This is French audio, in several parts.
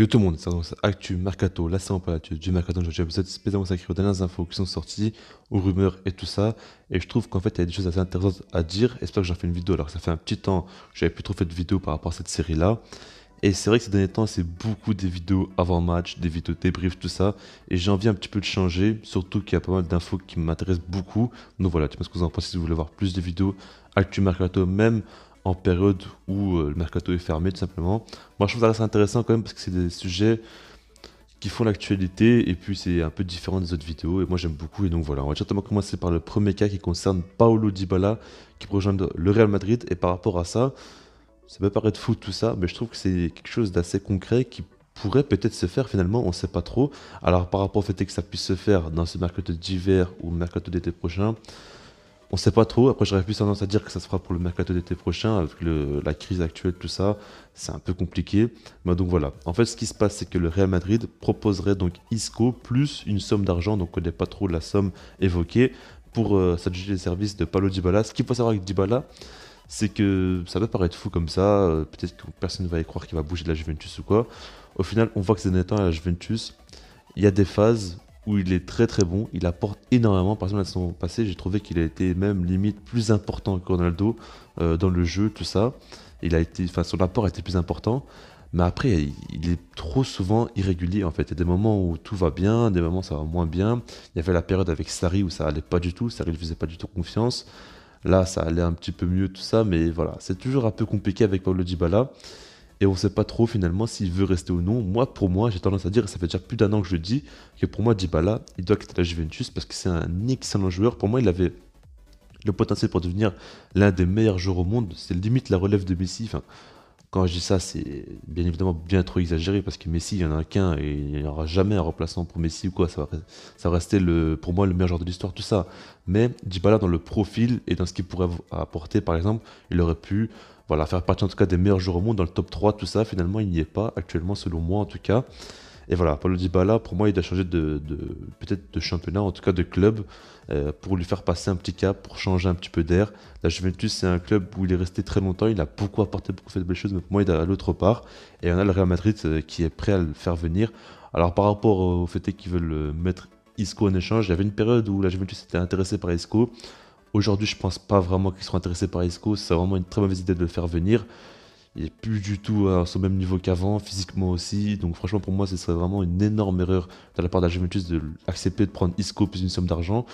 Yo tout le monde, c'est Actu Mercato, la séance du Mercato. Aujourd'hui, épisode spécialement sacré aux dernières infos qui sont sorties, aux rumeurs et tout ça. Et je trouve qu'en fait, il y a des choses assez intéressantes à dire. J'espère que j'en fais une vidéo. Alors ça fait un petit temps, j'avais plus trop fait de vidéos par rapport à cette série là. Et c'est vrai que ces derniers temps, c'est beaucoup des vidéos avant match, des vidéos débriefs, tout ça. Et j'ai envie un petit peu de changer, surtout qu'il y a pas mal d'infos qui m'intéressent beaucoup. Donc voilà, tu penses que vous en pensez si vous voulez voir plus de vidéos Actu Mercato, même en période où euh, le mercato est fermé, tout simplement. Moi, je trouve ça assez intéressant quand même parce que c'est des sujets qui font l'actualité et puis c'est un peu différent des autres vidéos et moi j'aime beaucoup et donc voilà on va directement commencer par le premier cas qui concerne Paolo Dybala qui rejoint le Real Madrid et par rapport à ça ça peut paraître fou tout ça mais je trouve que c'est quelque chose d'assez concret qui pourrait peut-être se faire finalement on ne sait pas trop alors par rapport au fait que ça puisse se faire dans ce mercato d'hiver ou mercato d'été prochain on sait pas trop. Après, j'aurais plus tendance à dire que ça se fera pour le mercato d'été prochain, avec la crise actuelle, tout ça. C'est un peu compliqué. Mais donc voilà. En fait, ce qui se passe, c'est que le Real Madrid proposerait donc Isco plus une somme d'argent. Donc, on connaît pas trop la somme évoquée pour euh, s'adjuger les services de Paulo Dybala. Ce qu'il faut savoir avec Dybala, c'est que ça peut paraître fou comme ça. Euh, peut-être que personne ne va y croire qu'il va bouger de la Juventus ou quoi. Au final, on voit que ces temps à la Juventus, il y a des phases où il est très très bon, il apporte énormément. Par exemple, la saison passé, j'ai trouvé qu'il a été même limite plus important que Ronaldo euh, dans le jeu, tout ça. Il a été, enfin, son apport a été plus important. Mais après, il est trop souvent irrégulier en fait. Il y a des moments où tout va bien, des moments où ça va moins bien. Il y avait la période avec Sari où ça allait pas du tout, Sari ne faisait pas du tout confiance. Là, ça allait un petit peu mieux, tout ça, mais voilà, c'est toujours un peu compliqué avec Pablo Dybala et on sait pas trop finalement s'il veut rester ou non. Moi, pour moi, j'ai tendance à dire, et ça fait déjà plus d'un an que je le dis, que pour moi, Dybala, il doit quitter la Juventus parce que c'est un excellent joueur. Pour moi, il avait le potentiel pour devenir l'un des meilleurs joueurs au monde. C'est limite la relève de Messi. quand je dis ça, c'est bien évidemment bien trop exagéré parce que Messi, il n'y en a qu'un et il n'y aura jamais un remplaçant pour Messi ou quoi. Ça va, ça rester le, pour moi le meilleur joueur de l'histoire, tout ça. Mais Dybala, dans le profil et dans ce qu'il pourrait apporter, par exemple, il aurait pu voilà, faire partie en tout cas des meilleurs joueurs au monde dans le top 3, tout ça, finalement, il n'y est pas actuellement, selon moi en tout cas. Et voilà, Paulo Dybala, pour moi, il a changé de, peut-être de championnat, en tout cas de club, euh, pour lui faire passer un petit cap, pour changer un petit peu d'air. La Juventus, c'est un club où il est resté très longtemps, il a beaucoup apporté, beaucoup fait de belles choses, mais pour moi, il est à l'autre part. Et on a le Real Madrid euh, qui est prêt à le faire venir. Alors, par rapport au fait qu'ils veulent euh, mettre Isco en échange, il y avait une période où la Juventus était intéressée par Isco. Aujourd'hui, je pense pas vraiment qu'ils seront intéressés par Isco. C'est vraiment une très mauvaise idée de le faire venir. Il n'est plus du tout à euh, son même niveau qu'avant, physiquement aussi. Donc, franchement, pour moi, ce serait vraiment une énorme erreur de la part de la de accepter de prendre Isco plus une somme d'argent.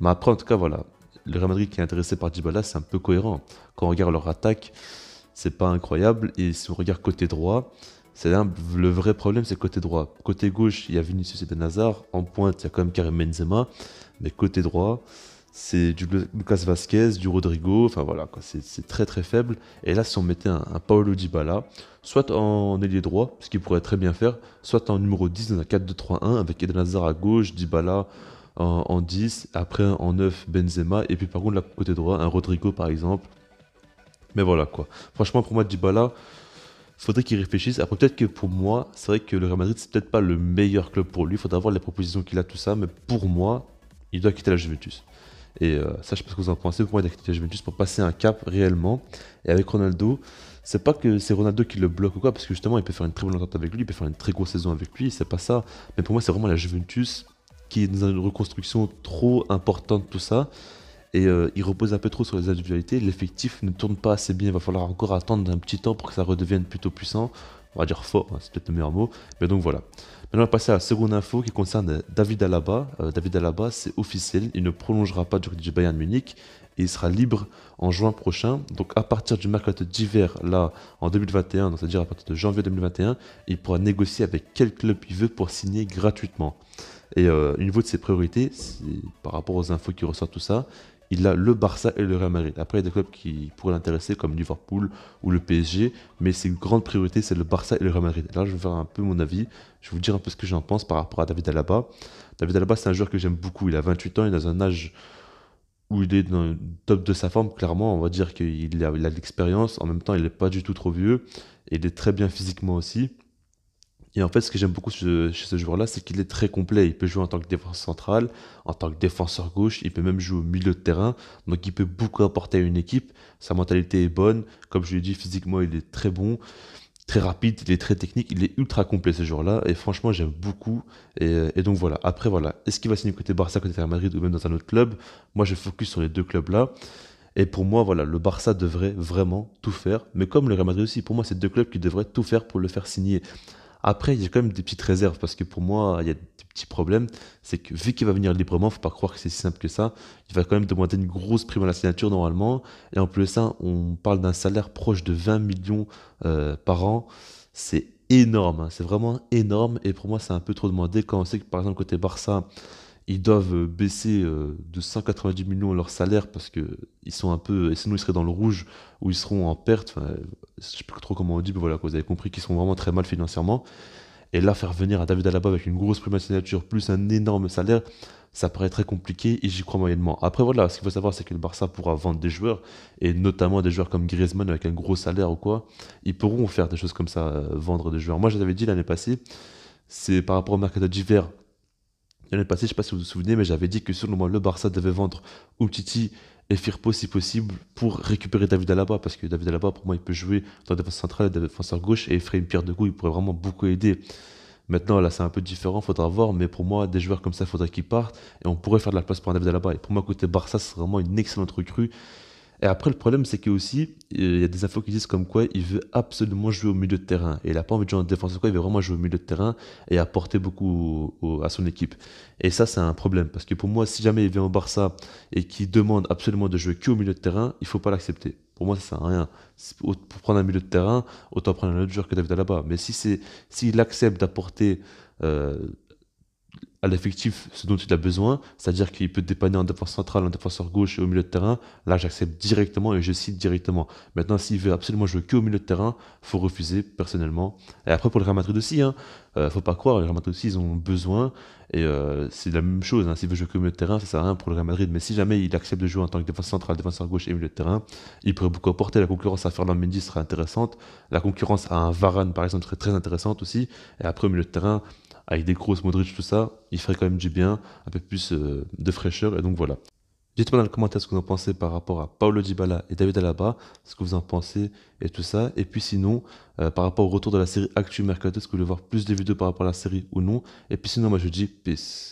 Mais après, en tout cas, voilà. Le Real Madrid qui est intéressé par Dybala, c'est un peu cohérent. Quand on regarde leur attaque, c'est pas incroyable. Et si on regarde côté droit, c'est le vrai problème, c'est côté droit. Côté gauche, il y a Vinicius et Benazar. En pointe, il y a quand même Karim Benzema. Mais côté droit, c'est du Lucas Vasquez, du Rodrigo, enfin voilà, c'est très très faible. Et là, si on mettait un, Paolo Dybala, soit en ailier droit, ce qu'il pourrait très bien faire, soit en numéro 10 dans un 4-2-3-1 avec Eden Hazard à gauche, Dybala en, 10, après en 9, Benzema, et puis par contre, là, côté droit, un Rodrigo par exemple. Mais voilà quoi. Franchement, pour moi, Dybala, faudrait qu'il réfléchisse. Après, peut-être que pour moi, c'est vrai que le Real Madrid, c'est peut-être pas le meilleur club pour lui, il Faut avoir les propositions qu'il a, tout ça, mais pour moi, il doit quitter la Juventus. Et euh, ça, je sais pas ce que vous en pensez, pour moi, la Juventus pour passer un cap réellement. Et avec Ronaldo, c'est pas que c'est Ronaldo qui le bloque ou quoi, parce que justement, il peut faire une très bonne entente avec lui, il peut faire une très grosse saison avec lui, c'est pas ça. Mais pour moi, c'est vraiment la Juventus qui est dans une reconstruction trop importante, tout ça. Et euh, il repose un peu trop sur les individualités. L'effectif ne tourne pas assez bien. Il va falloir encore attendre un petit temps pour que ça redevienne plutôt puissant on va dire fort, hein, c'est peut-être le meilleur mot. Mais donc voilà. Maintenant, on va passer à la seconde info qui concerne David Alaba. Euh, David Alaba, c'est officiel, il ne prolongera pas du côté Bayern Munich et il sera libre en juin prochain. Donc à partir du mercato d'hiver, là, en 2021, c'est-à-dire à partir de janvier 2021, il pourra négocier avec quel club il veut pour signer gratuitement. Et euh, au niveau de ses priorités, par rapport aux infos qui ressortent tout ça, il a le Barça et le Real Madrid. Après, il y a des clubs qui pourraient l'intéresser, comme Liverpool ou le PSG, mais ses grandes priorités, c'est le Barça et le Real Madrid. Là, je vais faire un peu mon avis, je vais vous dire un peu ce que j'en pense par rapport à David Alaba. David Alaba, c'est un joueur que j'aime beaucoup. Il a 28 ans, il est dans un âge où il est dans le top de sa forme, clairement. On va dire qu'il a, de l'expérience, en même temps, il n'est pas du tout trop vieux, et il est très bien physiquement aussi. Et en fait, ce que j'aime beaucoup chez ce joueur-là, c'est qu'il est très complet. Il peut jouer en tant que défenseur central, en tant que défenseur gauche, il peut même jouer au milieu de terrain. Donc il peut beaucoup apporter à une équipe. Sa mentalité est bonne. Comme je l'ai dit, physiquement, il est très bon, très rapide, il est très technique, il est ultra complet ce joueur-là. Et franchement, j'aime beaucoup. Et, euh, et, donc voilà. Après, voilà. Est-ce qu'il va signer côté Barça, côté Real Madrid ou même dans un autre club Moi, je focus sur les deux clubs-là. Et pour moi, voilà, le Barça devrait vraiment tout faire. Mais comme le Real Madrid aussi, pour moi, c'est deux clubs qui devraient tout faire pour le faire signer. Après, il y a quand même des petites réserves parce que pour moi, il y a des petits problèmes. C'est que vu qu'il va venir librement, il faut pas croire que c'est si simple que ça. Il va quand même demander une grosse prime à la signature normalement. Et en plus de ça, on parle d'un salaire proche de 20 millions euh, par an. C'est énorme. Hein. C'est vraiment énorme. Et pour moi, c'est un peu trop demandé quand on sait que par exemple, côté Barça, ils doivent baisser euh, de 190 millions leur salaire parce que ils sont un peu, et sinon ils seraient dans le rouge ou ils seront en perte. Enfin, je sais plus trop comment on dit, mais voilà, vous avez compris qu'ils sont vraiment très mal financièrement. Et là, faire venir à David Alaba avec une grosse prime à signature plus un énorme salaire, ça paraît très compliqué et j'y crois moyennement. Après, voilà, ce qu'il faut savoir, c'est que le Barça pourra vendre des joueurs et notamment des joueurs comme Griezmann avec un gros salaire ou quoi. Ils pourront faire des choses comme ça, euh, vendre des joueurs. Moi, je vous l'avais dit l'année passée, c'est par rapport au mercato d'hiver L'année passée, je ne sais pas si vous vous souvenez, mais j'avais dit que selon moi, le Barça devait vendre Umtiti et Firpo si possible pour récupérer David Alaba parce que David Alaba pour moi il peut jouer dans la défense centrale, la défenseur gauche et ferait une Pierre de goût il pourrait vraiment beaucoup aider. Maintenant là c'est un peu différent, il faudra voir mais pour moi des joueurs comme ça il faudrait qu'ils partent et on pourrait faire de la place pour un David Alaba et pour moi côté Barça c'est vraiment une excellente recrue et après, le problème, c'est qu'aussi, euh, il y a des infos qui disent comme quoi il veut absolument jouer au milieu de terrain. Et il n'a pas envie de jouer en défense, quoi, il veut vraiment jouer au milieu de terrain et apporter beaucoup à son équipe. Et ça, c'est un problème. Parce que pour moi, si jamais il vient au Barça et qu'il demande absolument de jouer qu'au milieu de terrain, il ne faut pas l'accepter. Pour moi, ça sert à rien. Pour prendre un milieu de terrain, autant prendre un autre joueur que David là-bas. Mais si c'est s'il accepte d'apporter euh, à l'effectif ce dont il a besoin, c'est-à-dire qu'il peut dépanner en défense centrale, en défenseur gauche et au milieu de terrain, là j'accepte directement et je cite directement. Maintenant, s'il veut absolument jouer que au milieu de terrain, faut refuser personnellement. Et après pour le Real Madrid aussi, hein, euh, faut pas croire, les Real Madrid aussi ils ont besoin et euh, c'est la même chose. Hein, s'il veut jouer que au milieu de terrain, ça sert à rien pour le Real Madrid. Mais si jamais il accepte de jouer en tant que défenseur central, défenseur gauche et milieu de terrain, il pourrait beaucoup apporter. La concurrence à Fernand Mendy serait intéressante. La concurrence à un Varane par exemple serait très intéressante aussi. Et après au milieu de terrain, avec des grosses Modric, tout ça, il ferait quand même du bien, un peu plus euh, de fraîcheur. Et donc voilà. Dites-moi dans les commentaires ce que vous en pensez par rapport à Paolo Dybala et David Alaba, ce que vous en pensez et tout ça. Et puis sinon, euh, par rapport au retour de la série Actu Mercato, est-ce que vous voulez voir plus de vidéos par rapport à la série ou non Et puis sinon, moi je dis peace.